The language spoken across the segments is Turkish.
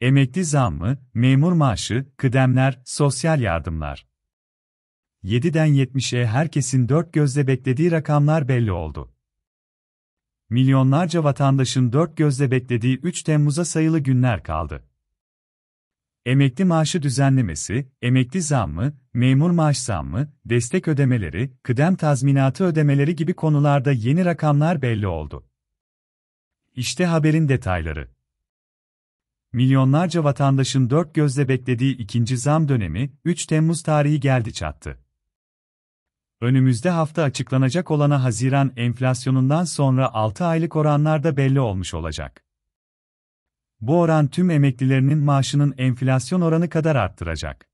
emekli zammı, memur maaşı, kıdemler, sosyal yardımlar. 7'den 70'e herkesin dört gözle beklediği rakamlar belli oldu. Milyonlarca vatandaşın dört gözle beklediği 3 Temmuz'a sayılı günler kaldı. Emekli maaşı düzenlemesi, emekli zammı, memur maaş zammı, destek ödemeleri, kıdem tazminatı ödemeleri gibi konularda yeni rakamlar belli oldu. İşte haberin detayları. Milyonlarca vatandaşın dört gözle beklediği ikinci zam dönemi, 3 Temmuz tarihi geldi çattı. Önümüzde hafta açıklanacak olana Haziran enflasyonundan sonra 6 aylık oranlar da belli olmuş olacak. Bu oran tüm emeklilerinin maaşının enflasyon oranı kadar arttıracak.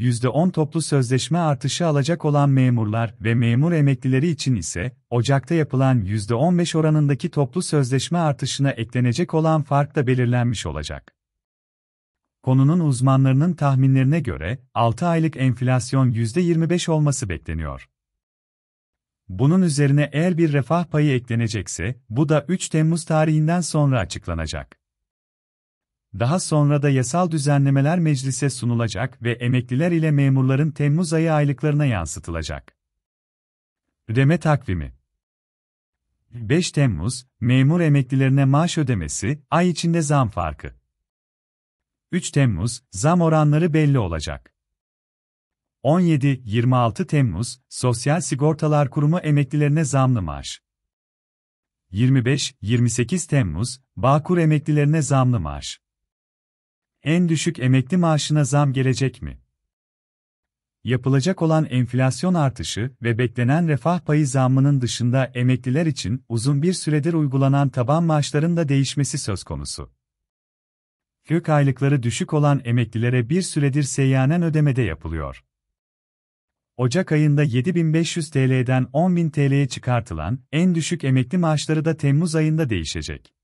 %10 toplu sözleşme artışı alacak olan memurlar ve memur emeklileri için ise, Ocak'ta yapılan %15 oranındaki toplu sözleşme artışına eklenecek olan fark da belirlenmiş olacak. Konunun uzmanlarının tahminlerine göre, 6 aylık enflasyon %25 olması bekleniyor. Bunun üzerine eğer bir refah payı eklenecekse, bu da 3 Temmuz tarihinden sonra açıklanacak. Daha sonra da yasal düzenlemeler meclise sunulacak ve emekliler ile memurların Temmuz ayı aylıklarına yansıtılacak. Ödeme takvimi 5 Temmuz, memur emeklilerine maaş ödemesi, ay içinde zam farkı. 3 Temmuz, zam oranları belli olacak. 17-26 Temmuz, Sosyal Sigortalar Kurumu emeklilerine zamlı maaş. 25-28 Temmuz, Bağkur emeklilerine zamlı maaş en düşük emekli maaşına zam gelecek mi? Yapılacak olan enflasyon artışı ve beklenen refah payı zammının dışında emekliler için uzun bir süredir uygulanan taban maaşların da değişmesi söz konusu. Gök aylıkları düşük olan emeklilere bir süredir seyyanen ödemede yapılıyor. Ocak ayında 7500 TL'den 10.000 TL'ye çıkartılan en düşük emekli maaşları da Temmuz ayında değişecek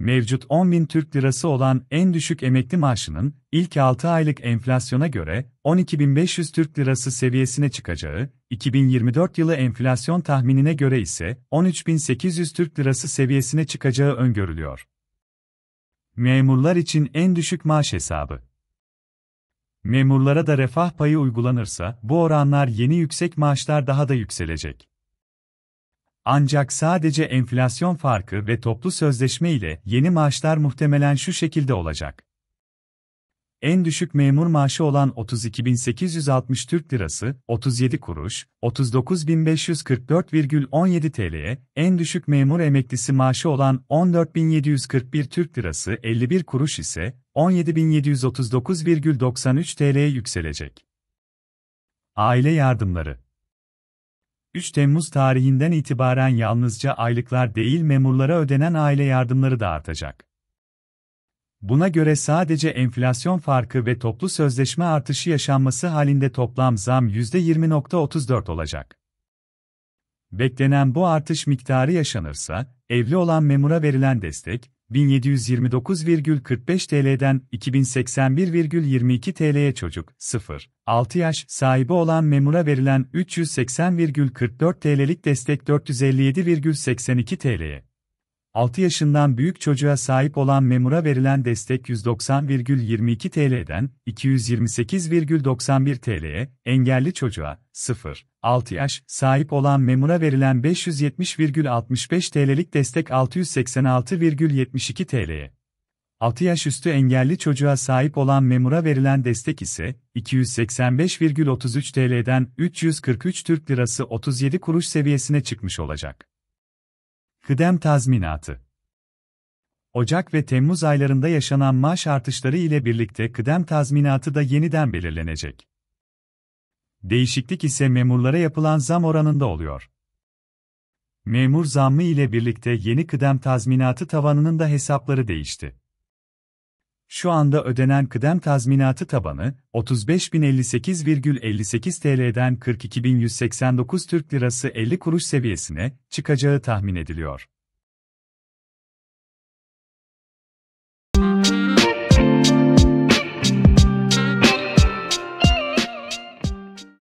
mevcut 10 bin Türk lirası olan en düşük emekli maaşının ilk 6 aylık enflasyona göre 12.500 Türk lirası seviyesine çıkacağı, 2024 yılı enflasyon tahminine göre ise 13.800 Türk lirası seviyesine çıkacağı öngörülüyor. Memurlar için en düşük maaş hesabı Memurlara da refah payı uygulanırsa bu oranlar yeni yüksek maaşlar daha da yükselecek. Ancak sadece enflasyon farkı ve toplu sözleşme ile yeni maaşlar muhtemelen şu şekilde olacak. En düşük memur maaşı olan 32.860 Türk Lirası, 37 kuruş, 39.544,17 TL'ye, en düşük memur emeklisi maaşı olan 14.741 Türk Lirası 51 kuruş ise 17.739,93 TL'ye yükselecek. Aile yardımları 3 Temmuz tarihinden itibaren yalnızca aylıklar değil memurlara ödenen aile yardımları da artacak. Buna göre sadece enflasyon farkı ve toplu sözleşme artışı yaşanması halinde toplam zam %20.34 olacak. Beklenen bu artış miktarı yaşanırsa, evli olan memura verilen destek, 1729,45 TL'den 2081,22 TL'ye çocuk, 0, 6 yaş sahibi olan memura verilen 380,44 TL'lik destek 457,82 TL'ye, 6 yaşından büyük çocuğa sahip olan memura verilen destek 190,22 TL'den 228,91 TL'ye, engelli çocuğa 0-6 yaş sahip olan memura verilen 570,65 TL'lik destek 686,72 TL'ye. 6 yaş üstü engelli çocuğa sahip olan memura verilen destek ise 285,33 TL'den 343 Türk Lirası 37 kuruş seviyesine çıkmış olacak. Kıdem tazminatı. Ocak ve Temmuz aylarında yaşanan maaş artışları ile birlikte kıdem tazminatı da yeniden belirlenecek. Değişiklik ise memurlara yapılan zam oranında oluyor. Memur zammı ile birlikte yeni kıdem tazminatı tavanının da hesapları değişti şu anda ödenen kıdem tazminatı tabanı 35.058,58 TL'den 42.189 Türk Lirası 50 kuruş seviyesine çıkacağı tahmin ediliyor.